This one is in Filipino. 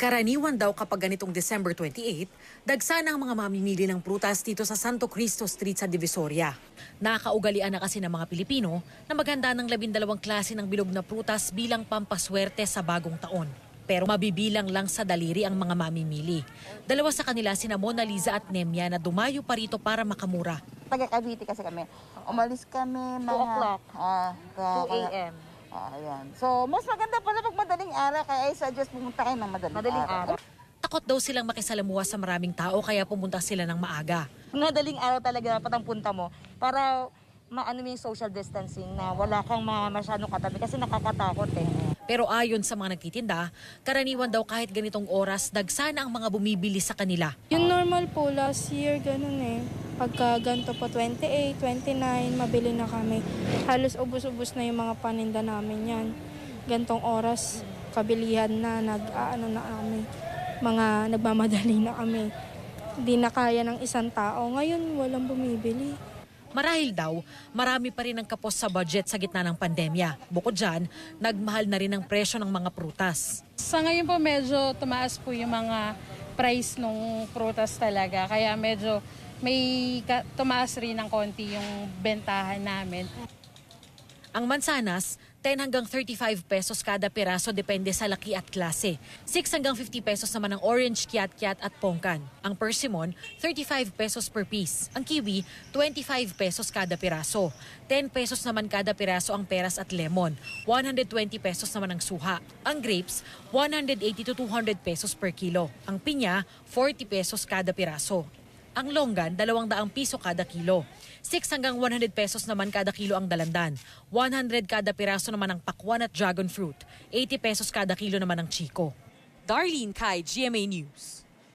Karaniwan daw kapag ganitong December 28, dagsa ng mga mamimili ng prutas dito sa Santo Cristo Street sa Divisoria. Nakaugalian na kasi ng mga Pilipino na maghanda ng labindalawang klase ng bilog na prutas bilang pampaswerte sa bagong taon pero mabibilang lang sa daliri ang mga mamimili. Dalawa sa kanila sina Mona Lisa at Nemia na dumayo pa rito para makamura. Taga Cavite kasi kami. Umalis kami mga... 2 o'clock. Ah, 2 a.m. Ah, So, mas maganda pala pag araw, kaya I suggest pumunta kayo ng madaling, madaling araw. araw. Takot daw silang makisalamuha sa maraming tao kaya pumunta sila ng maaga. Madaling araw talaga dapat ang punta mo para maano yung social distancing na wala kang masyadong katabi kasi nakakatakot eh. Pero ayon sa mga nagtitinda, karaniwan daw kahit ganitong oras, dagsana ang mga bumibili sa kanila. Yung normal po, last year ganun eh pagka ganito po 28, 29, mabili na kami. Halos ubus-ubus na yung mga paninda namin yan. Gantong oras kabilihan na nag ah, ano na kami mga nagmamadali na kami hindi na kaya ng isang tao ngayon walang bumibili Marahil daw, marami pa rin ang kapos sa budget sa gitna ng pandemya. Bukod dyan, nagmahal na rin ang presyo ng mga prutas. Sa ngayon po medyo tumaas po yung mga price ng prutas talaga. Kaya medyo may tumaas rin ng konti yung bentahan namin. Ang mansanas, 10 hanggang 35 pesos kada piraso depende sa laki at klase. 6 hanggang 50 pesos naman ang orange, kiat-kiat at pongkan. Ang persimmon, 35 pesos per piece. Ang kiwi, 25 pesos kada piraso. 10 pesos naman kada piraso ang peras at lemon. 120 pesos naman ang suha. Ang grapes, 180 to 200 pesos per kilo. Ang pinya, 40 pesos kada piraso. Ang longgan, 200 piso kada kilo. 6 hanggang 100 pesos naman kada kilo ang dalandan. 100 kada piraso naman ang pakwan at dragon fruit. 80 pesos kada kilo naman ang chiko. Darlene Kai, GMA News.